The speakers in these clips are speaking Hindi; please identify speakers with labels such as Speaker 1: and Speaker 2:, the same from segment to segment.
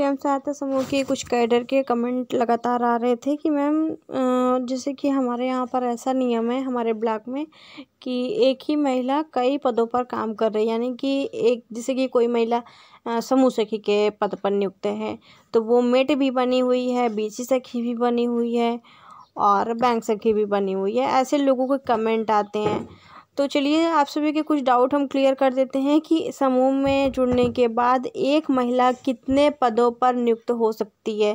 Speaker 1: स्वयं सहायता समूह के कुछ कैडर के कमेंट लगातार आ रहे थे कि मैम जैसे कि हमारे यहाँ पर ऐसा नियम है हमारे ब्लॉक में कि एक ही महिला कई पदों पर काम कर रही है यानी कि एक जैसे कि कोई महिला समूह सखी के पद पर नियुक्त है तो वो मेट भी बनी हुई है बीसी सखी भी बनी हुई है और बैंक सखी भी बनी हुई है ऐसे लोगों के कमेंट आते हैं तो चलिए आप सभी के कुछ डाउट हम क्लियर कर देते हैं कि समूह में जुड़ने के बाद एक महिला कितने पदों पर नियुक्त हो सकती है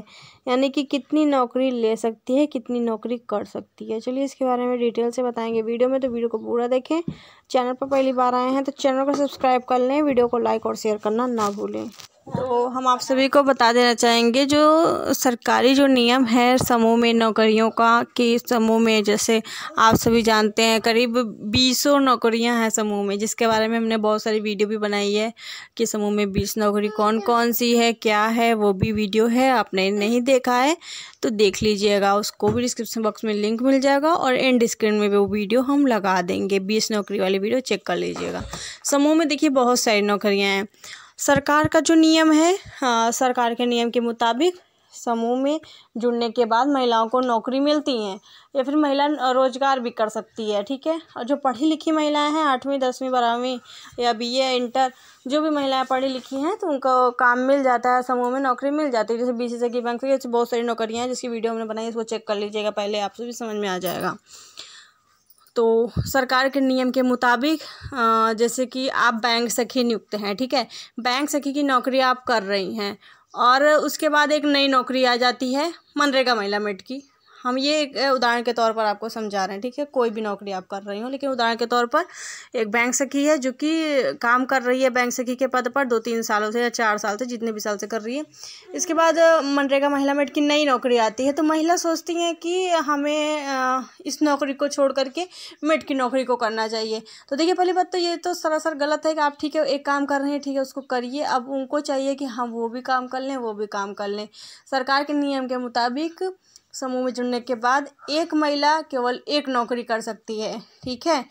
Speaker 1: यानी कि कितनी नौकरी ले सकती है कितनी नौकरी कर सकती है चलिए इसके बारे में डिटेल से बताएंगे वीडियो में तो वीडियो को पूरा देखें चैनल पर पहली बार आए हैं तो चैनल को सब्सक्राइब कर लें वीडियो को लाइक और शेयर करना ना भूलें तो हम आप सभी को बता देना चाहेंगे जो सरकारी जो नियम है समूह में नौकरियों का कि समूह में जैसे आप सभी जानते हैं करीब बीसों नौकरियां हैं समूह में जिसके बारे में हमने बहुत सारी वीडियो भी बनाई है कि समूह में बीस नौकरी कौन कौन सी है क्या है वो भी वीडियो है आपने नहीं देखा है तो देख लीजिएगा उसको भी डिस्क्रिप्शन बॉक्स में लिंक मिल जाएगा और एंड स्क्रीन में भी वो वीडियो हम लगा देंगे बीस नौकरी वाली वीडियो चेक कर लीजिएगा समूह में देखिए बहुत सारी नौकरियाँ हैं सरकार का जो नियम है हाँ, सरकार के नियम के मुताबिक समूह में जुड़ने के बाद महिलाओं को नौकरी मिलती हैं या फिर महिला रोजगार भी कर सकती है ठीक है और जो पढ़ी लिखी महिलाएं हैं आठवीं दसवीं बारहवीं या बीए इंटर जो भी महिलाएं पढ़ी लिखी हैं तो उनको काम मिल जाता है समूह में नौकरी मिल जाती है जैसे बी सी बैंक से बहुत सारी नौकरियाँ हैं जिसकी वीडियो हमने बनाई है उसको चेक कर लीजिएगा पहले आपसे भी समझ में आ जाएगा तो सरकार के नियम के मुताबिक जैसे कि आप बैंक सखी नियुक्त हैं ठीक है बैंक सखी की नौकरी आप कर रही हैं और उसके बाद एक नई नौकरी आ जाती है मनरेगा महिला मेट की हम ये एक उदाहरण के तौर पर आपको समझा रहे हैं ठीक है कोई भी नौकरी आप कर रही हो लेकिन उदाहरण के तौर पर एक बैंक सखी है जो कि काम कर रही है बैंक सखी के पद पर दो तीन सालों से या चार साल से जितने भी साल से कर रही है इसके बाद मनरेगा महिला मेट की नई नौकरी आती है तो महिला सोचती हैं कि हमें इस नौकरी को छोड़ करके मेट की नौकरी को करना चाहिए तो देखिए पहली बात तो ये तो सरासर गलत है कि आप ठीक है एक काम कर रहे हैं ठीक है उसको करिए अब उनको चाहिए कि हम हाँ, वो भी काम कर लें वो भी काम कर लें सरकार के नियम के मुताबिक समूह में जुड़ने के बाद एक महिला केवल एक नौकरी कर सकती है ठीक है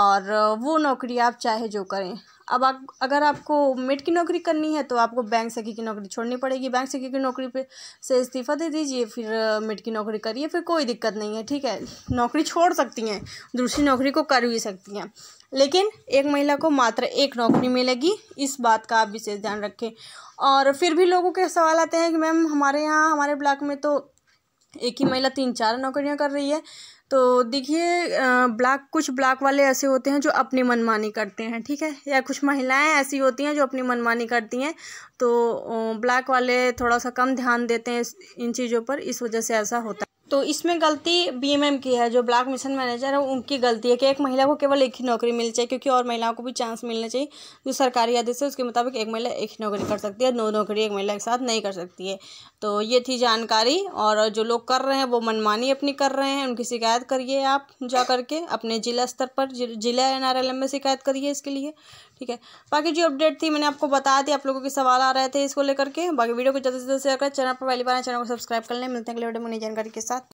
Speaker 1: और वो नौकरी आप चाहे जो करें अब आप अगर आपको मेड की नौकरी करनी है तो आपको बैंक सखी की नौकरी छोड़नी पड़ेगी बैंक सखी की नौकरी पे से इस्तीफ़ा दे दीजिए फिर मेड की नौकरी करिए फिर कोई दिक्कत नहीं है ठीक है नौकरी छोड़ सकती हैं दूसरी नौकरी को कर भी सकती हैं लेकिन एक महिला को मात्र एक नौकरी मिलेगी इस बात का आप विशेष ध्यान रखें और फिर भी लोगों के सवाल आते हैं कि मैम हमारे यहाँ हमारे ब्लॉक में तो एक ही महिला तीन चार नौकरियां कर रही है तो देखिए ब्लैक कुछ ब्लैक वाले ऐसे होते हैं जो अपनी मनमानी करते हैं ठीक है या कुछ महिलाएं ऐसी होती हैं जो अपनी मनमानी करती हैं तो ब्लैक वाले थोड़ा सा कम ध्यान देते हैं इन चीज़ों पर इस वजह से ऐसा होता है तो इसमें गलती बीएमएम की है जो ब्लॉक मिशन मैनेजर है उनकी गलती है कि एक महिला को केवल एक ही नौकरी मिलनी चाहिए क्योंकि और महिलाओं को भी चांस मिलना चाहिए जो सरकारी आदेश है उसके मुताबिक एक महिला एक ही नौकरी कर सकती है नौ नौकरी एक महिला एक साथ नहीं कर सकती है तो ये थी जानकारी और जो लोग कर रहे हैं वो मनमानी अपनी कर रहे हैं उनकी शिकायत करिए आप जा करके अपने जिला स्तर पर जिला एन में शिकायत करिए इसके लिए ठीक है बाकी जो अपडेट थी मैंने आपको बताया दी आप लोगों के सवाल आ रहे थे इसको लेकर के बाकी वीडियो को ज़्यादा से ज़्यादा शेयर करें चैनल पर पहली बार चैनल को सब्सक्राइब कर लें मिलते हैं अगले वीडियो में नई जानकारी के साथ